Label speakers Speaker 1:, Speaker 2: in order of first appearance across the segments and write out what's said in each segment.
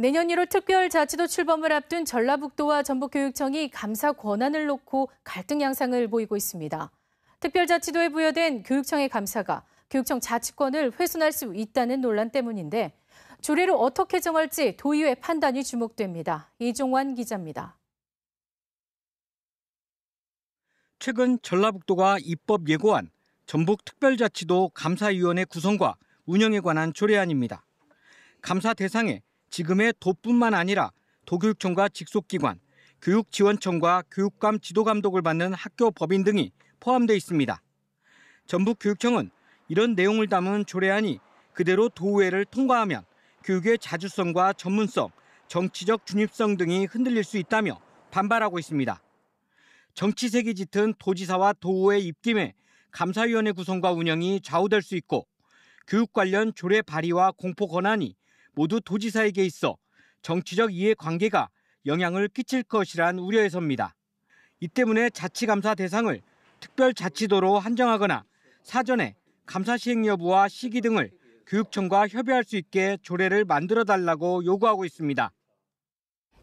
Speaker 1: 내년 1월 특별자치도 출범을 앞둔 전라북도와 전북교육청이 감사 권한을 놓고 갈등 양상을 보이고 있습니다. 특별자치도에 부여된 교육청의 감사가 교육청 자치권을 훼손할 수 있다는 논란 때문인데 조례를 어떻게 정할지 도의회 판단이 주목됩니다. 이종환 기자입니다.
Speaker 2: 최근 전라북도가 입법 예고한 전북특별자치도 감사위원회 구성과 운영에 관한 조례안입니다. 감사 대상에 지금의 도뿐만 아니라 도교육청과 직속기관, 교육지원청과 교육감 지도감독을 받는 학교 법인 등이 포함돼 있습니다. 전북교육청은 이런 내용을 담은 조례안이 그대로 도의회를 통과하면 교육의 자주성과 전문성, 정치적 중립성 등이 흔들릴 수 있다며 반발하고 있습니다. 정치색이 짙은 도지사와 도의회 입김에 감사위원회 구성과 운영이 좌우될 수 있고 교육 관련 조례 발의와 공포 권한이 모두 도지사에게 있어 정치적 이해관계가 영향을 끼칠 것이란 우려에서입니다. 이 때문에 자치감사 대상을 특별자치도로 한정하거나 사전에 감사 시행 여부와 시기 등을 교육청과 협의할 수 있게 조례를 만들어 달라고 요구하고 있습니다.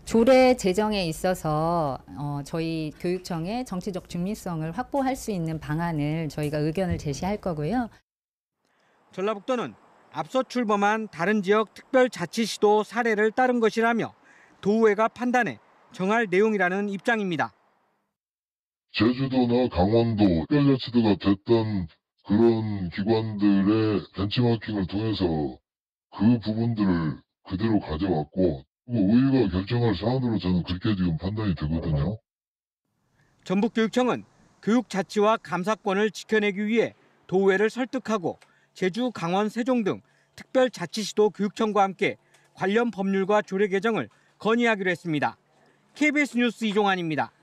Speaker 3: 조례 제정에 있어서 어, 저희 교육청의 정치적 중립성을 확보할 수 있는 방안을 저희가 의견을 제시할 거고요.
Speaker 2: 전라북도는 앞서 출범한 다른 지역 특별자치시도 사례를 따른 것이라며 도의회가 판단해 정할 내용이라는 입장입니다.
Speaker 4: 제주도나 강원도, 특별자치도가 됐던 그런 기관들의 벤치마킹을 통해서 그 부분들을 그대로 가져왔고 뭐 의회가 결정할 사안으로 저는 그렇게 지금 판단이 되거든요.
Speaker 2: 전북교육청은 교육자치와 감사권을 지켜내기 위해 도의회를 설득하고 제주, 강원, 세종 등 특별자치시도 교육청과 함께 관련 법률과 조례 개정을 건의하기로 했습니다. KBS 뉴스 이종환입니다.